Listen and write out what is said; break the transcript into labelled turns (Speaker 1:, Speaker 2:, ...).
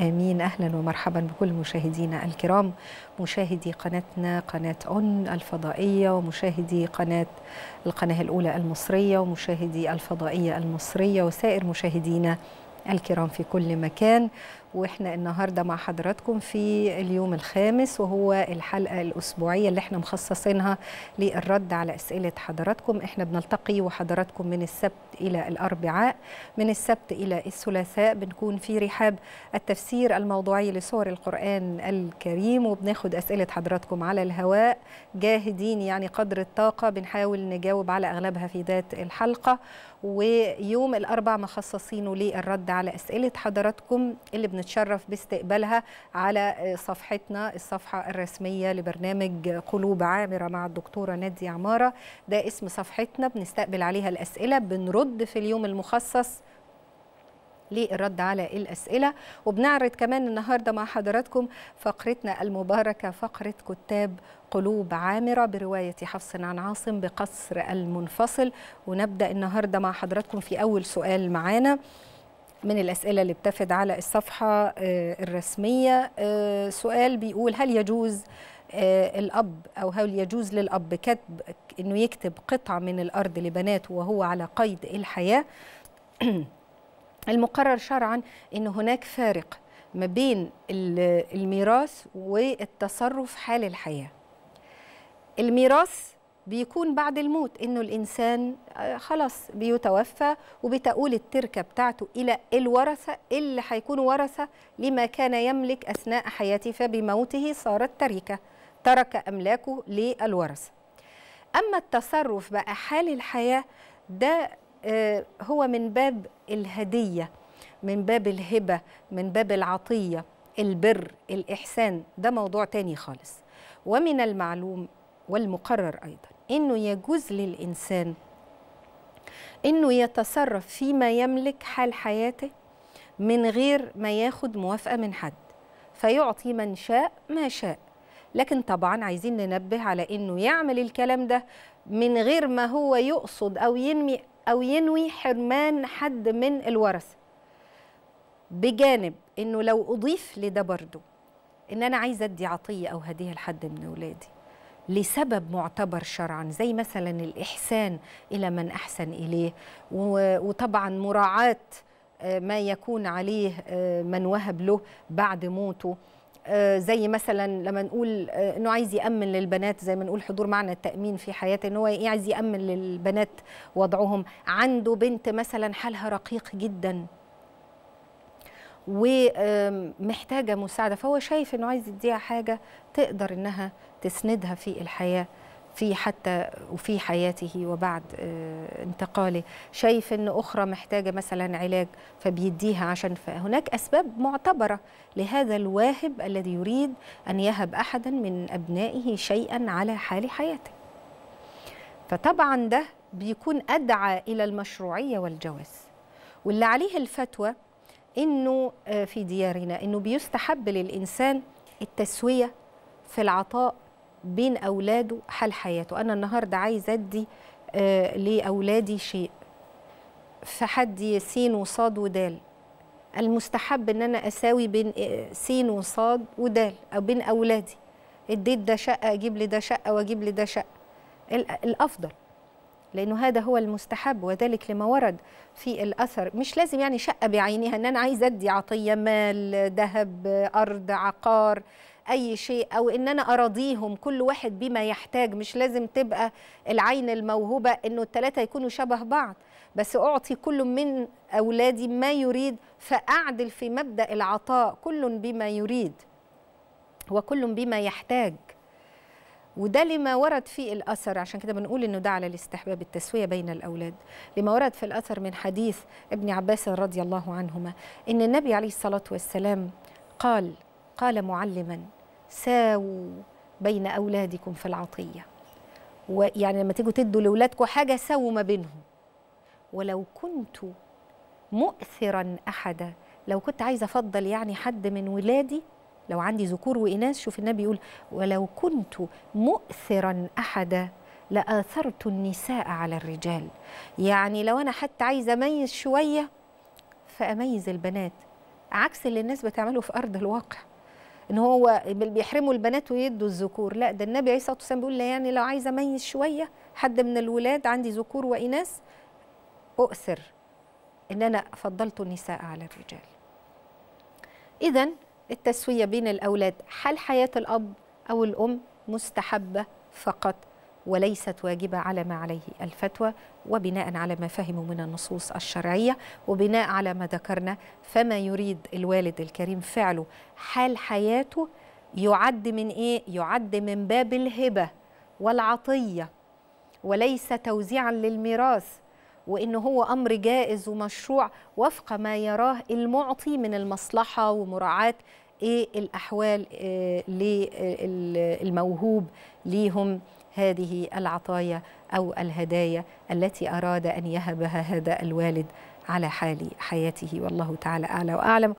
Speaker 1: آمين أهلا ومرحبا بكل مشاهدينا الكرام مشاهدي قناتنا قناة أون الفضائية ومشاهدي قناة القناة الأولى المصرية ومشاهدي الفضائية المصرية وسائر مشاهدينا الكرام في كل مكان واحنا النهارده مع حضراتكم في اليوم الخامس وهو الحلقه الاسبوعيه اللي احنا مخصصينها للرد على اسئله حضراتكم احنا بنلتقي وحضراتكم من السبت الى الاربعاء من السبت الى الثلاثاء بنكون في رحاب التفسير الموضوعي لسور القران الكريم وبناخد اسئله حضراتكم على الهواء جاهدين يعني قدر الطاقه بنحاول نجاوب على اغلبها في ذات الحلقه ويوم الاربعاء مخصصينه للرد على أسئلة حضراتكم اللي بنتشرف باستقبالها على آه، صفحتنا الصفحة الرسمية لبرنامج قلوب عامرة مع الدكتورة نادي عمارة ده اسم صفحتنا بنستقبل عليها الأسئلة بنرد في اليوم المخصص للرد على الأسئلة وبنعرض كمان النهاردة مع حضراتكم فقرتنا المباركة فقرة كتاب قلوب عامرة برواية حفص عن عاصم بقصر المنفصل ونبدأ النهاردة مع حضراتكم في أول سؤال معانا من الأسئلة اللي بتفد على الصفحة آه، الرسمية آه، سؤال بيقول هل يجوز آه، الأب أو هل يجوز للأب كتب أنه يكتب قطعة من الأرض لبناته وهو على قيد الحياة المقرر شرعا أن هناك فارق ما بين الميراث والتصرف حال الحياة الميراث بيكون بعد الموت انه الانسان آه، خلاص بيتوفى وبتقول التركه بتاعته الى الورثه اللي هيكونوا ورثه لما كان يملك اثناء حياته فبموته صارت تركه ترك املاكه للورثه اما التصرف بقى حال الحياه ده آه، هو من باب الهديه من باب الهبه من باب العطيه البر الإحسان ده موضوع تاني خالص ومن المعلوم والمقرر أيضاً انه يجوز للانسان انه يتصرف فيما يملك حال حياته من غير ما ياخد موافقه من حد فيعطي من شاء ما شاء لكن طبعا عايزين ننبه على انه يعمل الكلام ده من غير ما هو يقصد او ينمي او ينوي حرمان حد من الورثه بجانب انه لو اضيف لده برضه ان انا عايزه ادي عطيه او هديه لحد من اولادي لسبب معتبر شرعا زي مثلا الإحسان إلى من أحسن إليه وطبعا مراعاة آه، ما يكون عليه آه، من وهب له بعد موته آه، زي مثلا لما نقول انه عايز يامن للبنات زي ما نقول حضور معنى التامين في حياته ان هو عايز يامن للبنات وضعهم عنده بنت مثلا حالها رقيق جدا ومحتاجه مساعده فهو شايف انه عايز يديها حاجه تقدر انها تسندها في الحياه في حتى وفي حياته وبعد آه، انتقاله شايف ان اخرى محتاجه مثلا علاج فبيديها عشان فهناك اسباب معتبره لهذا الواهب الذي يريد ان يهب احدا من ابنائه شيئا على حال حياته فطبعا ده بيكون ادعى الى المشروعيه والجواز واللي عليه الفتوى انه آه، في ديارنا انه بيستحب للانسان التسويه في العطاء بين اولاده حال حياته انا النهارده عايز ادي آه، لاولادي شيء فحد سين وصاد ودال المستحب ان انا اساوي بين آه، سين وصاد ودال او بين اولادي اديت ده شقه اجيب لي ده شقه واجيب لي ده شقه الافضل لأنه هذا هو المستحب وذلك لما ورد في الأثر مش لازم يعني شقة بعينها أن أنا عايز أدي عطية مال ذهب أرض عقار أي شيء أو أن أنا أراضيهم كل واحد بما يحتاج مش لازم تبقى العين الموهوبة أنه الثلاثة يكونوا شبه بعض بس أعطي كل من أولادي ما يريد فأعدل في مبدأ العطاء كل بما يريد وكل بما يحتاج وده لما ورد في الأثر عشان كده بنقول إنه ده على الاستحباب التسوية بين الأولاد لما ورد في الأثر من حديث ابن عباس رضي الله عنهما إن النبي عليه الصلاة والسلام قال قال معلما ساووا بين أولادكم في العطية ويعني لما تيجوا تدوا لأولادكم حاجة ساووا ما بينهم ولو كنت مؤثرا أحدا لو كنت عايزة أفضل يعني حد من ولادي لو عندي ذكور وإناث شوف النبي يقول ولو كنت مؤثرا أحدا لآثرت النساء على الرجال يعني لو أنا حتى عايزة أميز شوية فأميز البنات عكس اللي الناس بتعمله في أرض الواقع ان هو بيحرموا البنات ويدوا الذكور لا ده النبي عليه الصلاه والسلام بيقول يعني لو عايزه اميز شويه حد من الولاد عندي ذكور واناث اؤثر ان انا فضلت النساء على الرجال اذا التسوية بين الأولاد هل حياة الأب أو الأم مستحبة فقط وليست واجبة على ما عليه الفتوى وبناء على ما فهموا من النصوص الشرعية وبناء على ما ذكرنا فما يريد الوالد الكريم فعله حال حياته يعد من إيه؟ يعد من باب الهبة والعطية وليس توزيعا للميراث وإن هو أمر جائز ومشروع وفق ما يراه المعطي من المصلحة ومراعاة إيه الأحوال آه، للموهوب آه، ليهم هذه العطايا أو الهدايا التي أراد أن يهبها هذا الوالد على حال حياته والله تعالى أعلى وأعلم